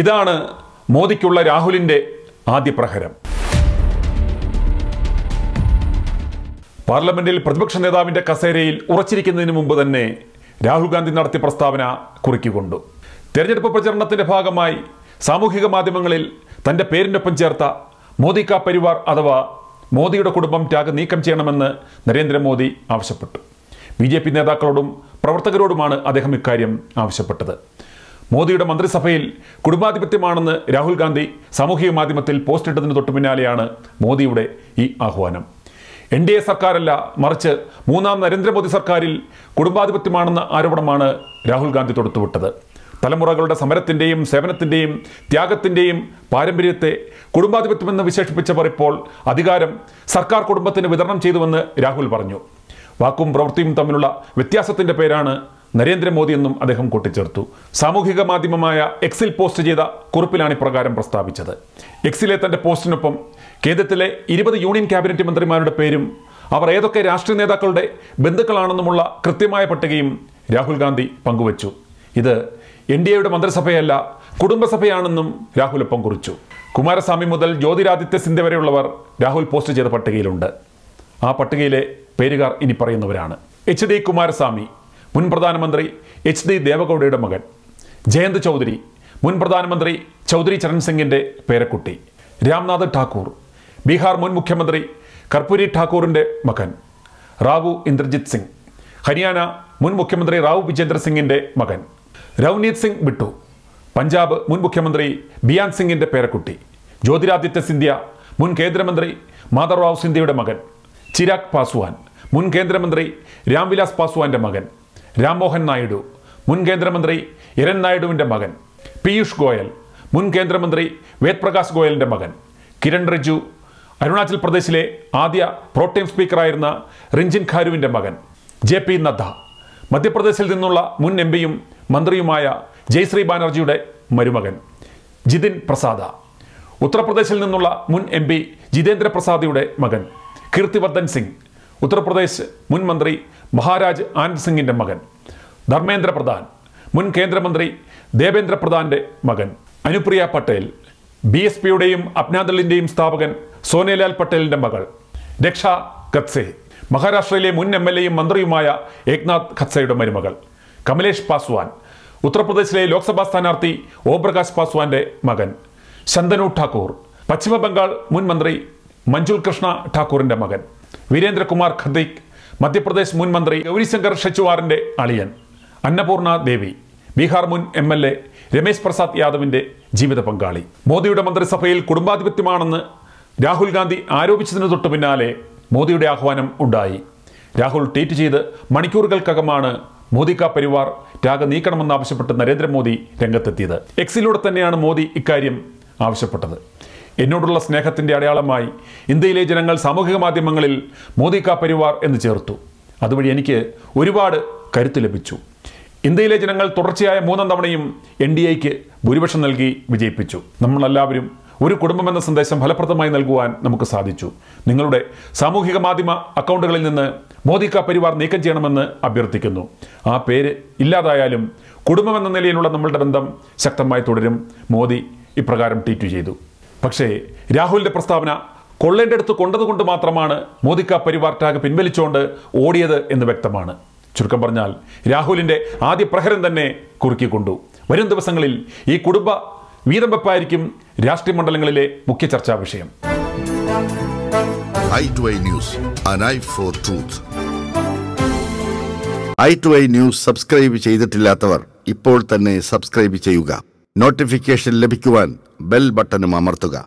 ഇതാണ് മോദിക്കുള്ള രാഹുലിൻ്റെ ആദ്യ പ്രഹരം പാർലമെന്റിൽ പ്രതിപക്ഷ നേതാവിന്റെ കസേരയിൽ ഉറച്ചിരിക്കുന്നതിന് മുമ്പ് തന്നെ രാഹുൽ ഗാന്ധി നടത്തിയ പ്രസ്താവന കുറിക്കൊണ്ടു തെരഞ്ഞെടുപ്പ് പ്രചരണത്തിന്റെ ഭാഗമായി സാമൂഹിക മാധ്യമങ്ങളിൽ തന്റെ പേരിനൊപ്പം ചേർത്ത മോദി കാ പരിവാർ അഥവാ മോദിയുടെ കുടുംബം ടാഗ് നീക്കം ചെയ്യണമെന്ന് നരേന്ദ്രമോദി ആവശ്യപ്പെട്ടു ബി നേതാക്കളോടും പ്രവർത്തകരോടുമാണ് അദ്ദേഹം ഇക്കാര്യം ആവശ്യപ്പെട്ടത് മോദിയുടെ മന്ത്രിസഭയിൽ കുടുംബാധിപത്യമാണെന്ന് രാഹുൽ ഗാന്ധി സാമൂഹിക മാധ്യമത്തിൽ പോസ്റ്റ് ഇട്ടതിന് തൊട്ടു പിന്നാലെയാണ് മോദിയുടെ ഈ ആഹ്വാനം എൻ ഡി എ സർക്കാരല്ല മറിച്ച് മൂന്നാം നരേന്ദ്രമോദി സർക്കാരിൽ കുടുംബാധിപത്യമാണെന്ന ആരോപണമാണ് രാഹുൽ ഗാന്ധി തൊടുത്തുവിട്ടത് തലമുറകളുടെ സമരത്തിൻ്റെയും സേവനത്തിൻ്റെയും ത്യാഗത്തിൻ്റെയും പാരമ്പര്യത്തെ കുടുംബാധിപത്യമെന്ന് വിശേഷിപ്പിച്ചവർ ഇപ്പോൾ അധികാരം സർക്കാർ കുടുംബത്തിന് വിതരണം ചെയ്തുവെന്ന് രാഹുൽ പറഞ്ഞു വാക്കും പ്രവൃത്തിയും തമ്മിലുള്ള വ്യത്യാസത്തിൻ്റെ പേരാണ് എന്നും അദ്ദേഹം കൂട്ടിച്ചേർത്തു സാമൂഹിക മാധ്യമമായ എക്സിൽ പോസ്റ്റ് ചെയ്ത കുറിപ്പിലാണ് ഇപ്രകാരം പ്രസ്താവിച്ചത് എക്സിലെ തന്റെ പോസ്റ്റിനൊപ്പം കേന്ദ്രത്തിലെ ഇരുപത് യൂണിയൻ ക്യാബിനറ്റ് മന്ത്രിമാരുടെ പേരും അവർ ഏതൊക്കെ രാഷ്ട്രീയ നേതാക്കളുടെ ബന്ധുക്കളാണെന്നുമുള്ള കൃത്യമായ പട്ടികയും രാഹുൽ ഗാന്ധി പങ്കുവച്ചു ഇത് എൻ ഡി എയുടെ മന്ത്രിസഭയല്ല കുടുംബസഭയാണെന്നും രാഹുൽ ഒപ്പം കുറിച്ചു കുമാരസ്വാമി മുതൽ ജ്യോതിരാദിത്യ സിന്ധ്യ വരെയുള്ളവർ രാഹുൽ പോസ്റ്റ് ചെയ്ത പട്ടികയിലുണ്ട് ആ പട്ടികയിലെ പേരുകാർ ഇനി പറയുന്നവരാണ് എച്ച് ഡി കുമാരസ്വാമി മുൻ പ്രധാനമന്ത്രി എച്ച് ഡി ദേവഗൌഡയുടെ മകൻ ജയന്ത് ചൗധരി മുൻ പ്രധാനമന്ത്രി ചൗധരി ചരൺ സിംഗിൻ്റെ പേരക്കുട്ടി രാംനാഥ് ഠാക്കൂർ ബീഹാർ മുൻ മുഖ്യമന്ത്രി കർപ്പൂരി ഠാക്കൂറിൻ്റെ മകൻ റാവു ഇന്ദ്രജിത് സിംഗ് ഹരിയാന മുൻ മുഖ്യമന്ത്രി റാവു വിജേന്ദ്ര സിംഗിൻ്റെ മകൻ രവ്നീത് സിംഗ് ബിട്ടു പഞ്ചാബ് മുൻ മുഖ്യമന്ത്രി ബിയാൻ സിംഗിൻ്റെ പേരക്കുട്ടി ജ്യോതിരാദിത്യ സിന്ധ്യ മുൻ കേന്ദ്രമന്ത്രി റാവു സിന്ധ്യയുടെ മകൻ ചിരാഗ് പാസ്വാൻ മുൻ കേന്ദ്രമന്ത്രി രാംവിലാസ് പാസ്വാന്റെ മകൻ രാംമോഹൻ നായിഡു മുൻ കേന്ദ്രമന്ത്രി ഇരൻ നായിഡുവിൻ്റെ മകൻ പീയൂഷ് ഗോയൽ മുൻ കേന്ദ്രമന്ത്രി വേദ്പ്രകാശ് ഗോയലിൻ്റെ മകൻ കിരൺ റിജു അരുണാചൽ പ്രദേശിലെ ആദ്യ പ്രോട്ടീം സ്പീക്കറായിരുന്ന റിഞ്ചിൻ ഖാരുവിൻ്റെ മകൻ ജെ പി നദ്ദ മധ്യപ്രദേശിൽ നിന്നുള്ള മുൻ എം പിയും മന്ത്രിയുമായ ജയശ്രീ ബാനർജിയുടെ മരുമകൻ ജിതിൻ പ്രസാദ ഉത്തർപ്രദേശിൽ നിന്നുള്ള മുൻ എം പി ജിതേന്ദ്ര പ്രസാദിയുടെ മകൻ കീർത്തിവർദ്ധൻ സിംഗ് ഉത്തർപ്രദേശ് മുൻ മന്ത്രി മഹാരാജ് ആനന്ദ് സിംഗിൻ്റെ മകൻ ധർമ്മേന്ദ്ര പ്രധാൻ മുൻ കേന്ദ്രമന്ത്രി ദേവേന്ദ്ര പ്രധാൻ്റെ മകൻ അനുപ്രിയ പട്ടേൽ ബി എസ് പിയുടെയും അപ്നാദളിൻ്റെയും സ്ഥാപകൻ സോനിയലാൽ പട്ടേലിൻ്റെ മകൾ രക്ഷ ഖത്സെ മഹാരാഷ്ട്രയിലെ മുൻ എം എൽ എയും മന്ത്രിയുമായ ഏക്നാഥ് ഖത്സയുടെ മരുമകൾ കമലേഷ് പാസ്വാൻ ഉത്തർപ്രദേശിലെ ലോക്സഭാ സ്ഥാനാർത്ഥി ഓപ്രകാശ് പാസ്വാന്റെ മകൻ ശന്തനു ഠാക്കൂർ പശ്ചിമ ബംഗാൾ മുൻ മന്ത്രി മഞ്ജുൽ കൃഷ്ണ ഠാക്കൂറിന്റെ മകൻ വീരേന്ദ്രകുമാർ ഖദിക് മധ്യപ്രദേശ് മുൻ മന്ത്രി ഗൗരിശങ്കർ ഷെച്ചുവാറിൻ്റെ അളിയൻ അന്നപൂർണ ദേവി ബീഹാർ മുൻ M L A Ramesh Prasad യാദവിൻ്റെ ജീവിത പങ്കാളി മോദിയുടെ മന്ത്രിസഭയിൽ കുടുംബാധിപത്യമാണെന്ന് രാഹുൽ ഗാന്ധി ആരോപിച്ചതിന് തൊട്ടു പിന്നാലെ മോദിയുടെ ആഹ്വാനം ഉണ്ടായി രാഹുൽ ട്വീറ്റ് ചെയ്ത് മണിക്കൂറുകൾക്കകമാണ് മോദിക്ക പരിവാർ രാഗ നീക്കണമെന്നാവശ്യപ്പെട്ട് നരേന്ദ്രമോദി രംഗത്തെത്തിയത് എക്സിലൂടെ തന്നെയാണ് മോദി ഇക്കാര്യം ആവശ്യപ്പെട്ടത് എന്നോടുള്ള സ്നേഹത്തിൻ്റെ അടയാളമായി ഇന്ത്യയിലെ ജനങ്ങൾ സാമൂഹിക മാധ്യമങ്ങളിൽ മോദി കാ പരിവാർ എന്ന് ചേർത്തു അതുവഴി എനിക്ക് ഒരുപാട് കരുത്ത് ലഭിച്ചു ഇന്ത്യയിലെ ജനങ്ങൾ തുടർച്ചയായ മൂന്നാം തവണയും എൻ ഡി എക്ക് ഭൂരിപക്ഷം നൽകി വിജയിപ്പിച്ചു നമ്മളെല്ലാവരും ഒരു കുടുംബമെന്ന സന്ദേശം ഫലപ്രദമായി നൽകുവാൻ നമുക്ക് സാധിച്ചു നിങ്ങളുടെ സാമൂഹിക മാധ്യമ അക്കൗണ്ടുകളിൽ നിന്ന് മോദി കാ പരിവാർ നീക്കം ചെയ്യണമെന്ന് അഭ്യർത്ഥിക്കുന്നു ആ പേര് ഇല്ലാതായാലും കുടുംബമെന്ന നിലയിലുള്ള നമ്മളുടെ ബന്ധം ശക്തമായി തുടരും മോദി ഇപ്രകാരം ട്വീറ്റ് ചെയ്തു പക്ഷേ രാഹുലിൻ്റെ പ്രസ്താവന കൊള്ളേൻ്റെ അടുത്ത് കൊണ്ടതുകൊണ്ട് മാത്രമാണ് മോദിക്ക പരിവാർ ടാഗ് പിൻവലിച്ചുകൊണ്ട് ഓടിയത് എന്ന് വ്യക്തമാണ് ചുരുക്കം പറഞ്ഞാൽ രാഹുലിൻ്റെ ആദ്യ പ്രഹരം തന്നെ കുറുക്കിക്കൊണ്ടു വരും ദിവസങ്ങളിൽ ഈ കുടുംബ വീതം വെപ്പായിരിക്കും രാഷ്ട്രീയ മണ്ഡലങ്ങളിലെ മുഖ്യ ചർച്ചാ വിഷയം I for truth I to I news subscribe ചെയ്തിട്ടില്ലാത്തവർ ഇപ്പോൾ തന്നെ സബ്സ്ക്രൈബ് ചെയ്യുക നോട്ടിഫിക്കേഷൻ ലഭിക്കുവാൻ ബെൽ ബട്ടണും അമർത്തുക